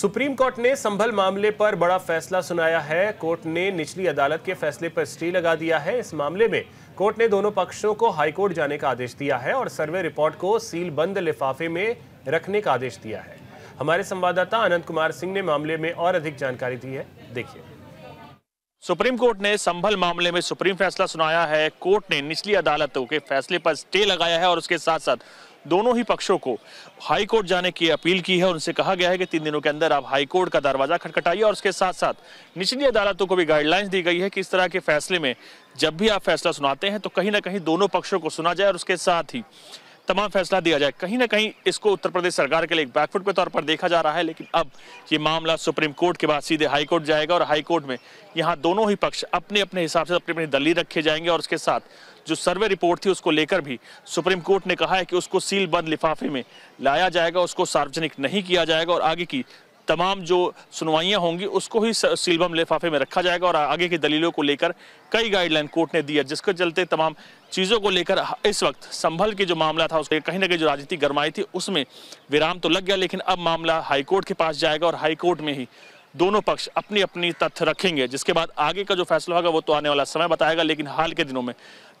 supreme court ने संभल मामले पर बड़ा फैसला सुनाया है कोर्ट ने निचली अदालत के फैसले पर स्टे लगा दिया है इस मामले में कोर्ट ने दोनों पक्षों को हाईकोर्ट जाने का आदेश दिया है और सर्वे रिपोर्ट को सील बंद लिफाफे में रखने का आदेश दिया है हमारे संवाददाता अनंत कुमार सिंह ने मामले में और अधिक जानकारी दी है देखिए सुप्रीम कोर्ट ने संभल मामले में सुप्रीम फैसला सुनाया है कोर्ट ने निचली अदालतों के फैसले पर स्टे लगाया है और उसके साथ साथ दोनों ही पक्षों को हाईकोर्ट जाने की अपील की है उनसे कहा गया है कि तीन दिनों के अंदर आप हाईकोर्ट का दरवाजा खटखटाइए और उसके साथ साथ निचली अदालतों को भी गाइडलाइंस दी गई है कि इस तरह के फैसले में जब भी आप फैसला सुनाते हैं तो कहीं ना कहीं दोनों पक्षों को सुना जाए और उसके साथ ही तमाम फैसला दिया जाए कहीं ना कहीं इसको उत्तर प्रदेश सरकार के लिए एक बैकफुट के तौर पर देखा जा रहा है लेकिन अब ये मामला सुप्रीम कोर्ट के बाद सीधे हाईकोर्ट जाएगा और हाईकोर्ट में यहाँ दोनों ही पक्ष अपने अपने हिसाब से अपनी अपनी दलील रखे जाएंगे और उसके साथ जो सर्वे रिपोर्ट थी उसको लेकर भी सुप्रीम कोर्ट ने कहा है कि उसको सील बंद लिफाफे में लाया जाएगा उसको सार्वजनिक नहीं किया जाएगा और आगे की तमाम जो सुनवाइयाँ होंगी उसको ही सीलबम लिफाफे में रखा जाएगा और आगे की दलीलों को लेकर कई गाइडलाइन कोर्ट ने दिया जिसके चलते तमाम चीज़ों को लेकर इस वक्त संभल के जो मामला था उसके कहीं ना कहीं जो राजनीतिक गरमाई थी उसमें विराम तो लग गया लेकिन अब मामला हाईकोर्ट के पास जाएगा और हाईकोर्ट में ही दोनों पक्ष अपनी अपनी तथ्य रखेंगे जिसके बाद आगे का जो फैसला होगा वो तो आने वाला समय बताएगा लेकिन हाल के दिनों में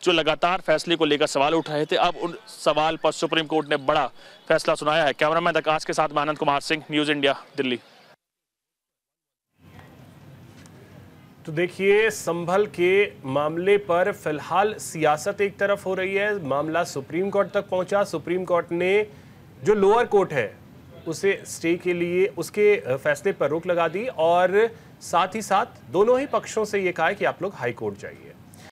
जो लगातार फैसले को लेकर सवाल उठाए थे अब उन सवाल पर सुप्रीम कोर्ट ने बड़ा फैसला सुनाया है कैमरामैन आकाश के साथ आनंद कुमार सिंह न्यूज़ इंडिया दिल्ली तो देखिए संभल के मामले पर फिलहाल सियासत एक तरफ हो रही है मामला सुप्रीम कोर्ट तक पहुंचा सुप्रीम कोर्ट ने जो लोअर कोर्ट है उसे स्टे के लिए उसके फैसले पर रोक लगा दी और साथ ही साथ दोनों ही पक्षों से ये कहा कि आप लोग हाईकोर्ट जाइए